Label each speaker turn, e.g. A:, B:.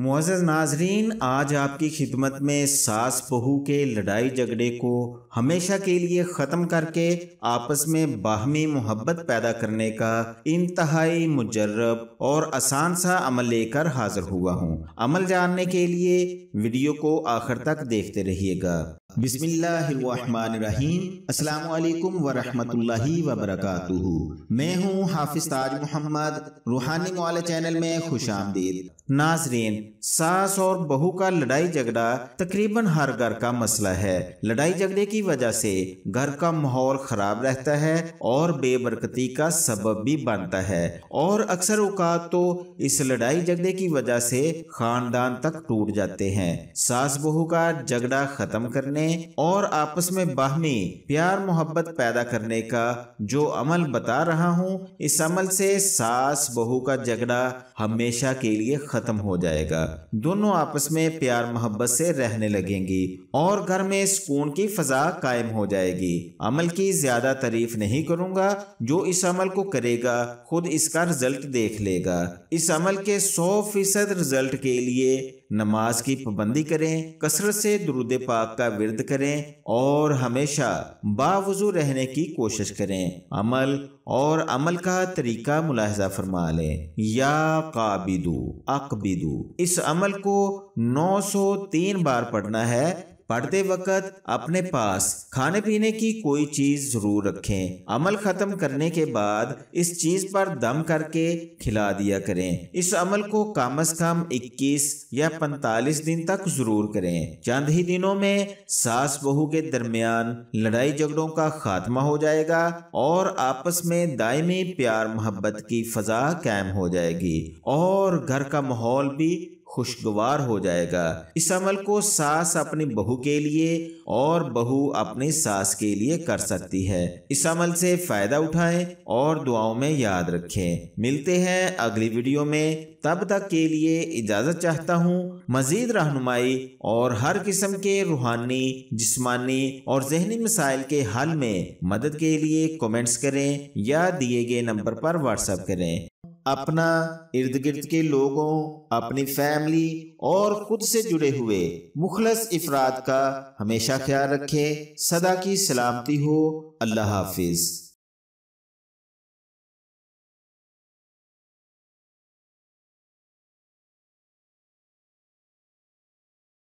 A: Moz नाजरीन आज आपकी खिदमत में सास बहू के लड़ाई झगड़े को हमेशा के लिए ख़त्म करके आपस में बाहमी मोहब्बत पैदा करने का इंतहाई मुजरब और आसान सा अमल लेकर हाजिर हुआ हूँ अमल जानने के लिए वीडियो को आखिर तक देखते रहिएगा बिस्मिल्लाम वरहमतुल्लाहि मैं हूँ हाफिज ताज मोहम्मद रूहानी चैनल में खुश आमदीद नाजरीन सास और बहू का लड़ाई झगड़ा तकरीबन हर घर का मसला है लड़ाई झगड़े की वजह से घर का माहौल खराब रहता है और बेबरकती का सबब भी बनता है और अक्सर औकात तो इस लड़ाई झगड़े की वजह से खानदान तक टूट जाते हैं सास बहू का झगड़ा खत्म करने करने और आपस में बाहमी प्यार मोहब्बत पैदा करने का जो अमल बता रहा हूँ इस अमल से सास बहू का झगड़ा हमेशा के लिए खत्म हो जाएगा दोनों आपस में प्यार मोहब्बत से रहने लगेंगी और घर में सुकून की फजा कायम हो जाएगी अमल की ज्यादा तारीफ नहीं करूँगा जो इस अमल को करेगा खुद इसका रिजल्ट देख लेगा इस अमल के सौ फीसद रिजल्ट के लिए नमाज की पाबंदी करें कसरत से दुरुद पाक का विरद करें और हमेशा बावजू रहने की कोशिश करें अमल और अमल का तरीका मुलाहजा फरमा लें या काबिदू अकबिदू इस अमल को 903 बार पढ़ना है पढ़ते वक्त अपने पास खाने पीने की कोई चीज जरूर रखें अमल खत्म करने के बाद इस चीज पर दम करके खिला दिया करें इस अमल को कम अज कम इक्कीस या पैंतालीस दिन तक जरूर करें चंद ही दिनों में सास बहू के दरमियान लड़ाई झगड़ों का खात्मा हो जाएगा और आपस में दायमी प्यार मोहब्बत की फजा कायम हो जाएगी और घर का माहौल भी खुशगवार हो जाएगा इस अमल को सास अपनी बहू के लिए और बहू अपनी सास के लिए कर सकती है इस अमल से फायदा उठाएं और दुआओं में याद रखें मिलते हैं अगली वीडियो में तब तक के लिए इजाज़त चाहता हूँ मजीद रहनुमाई और हर किस्म के रूहानी जिस्मानी और जहनी मसाइल के हल में मदद के लिए कमेंट्स करें या दिए गए नंबर पर व्हाट्सएप करें अपना इर्द गिर्द के लोगों अपनी फैमिली और खुद से जुड़े हुए मुखलस इफराद का हमेशा ख्याल रखें सदा की सलामती हो अल्लाह हाफिज़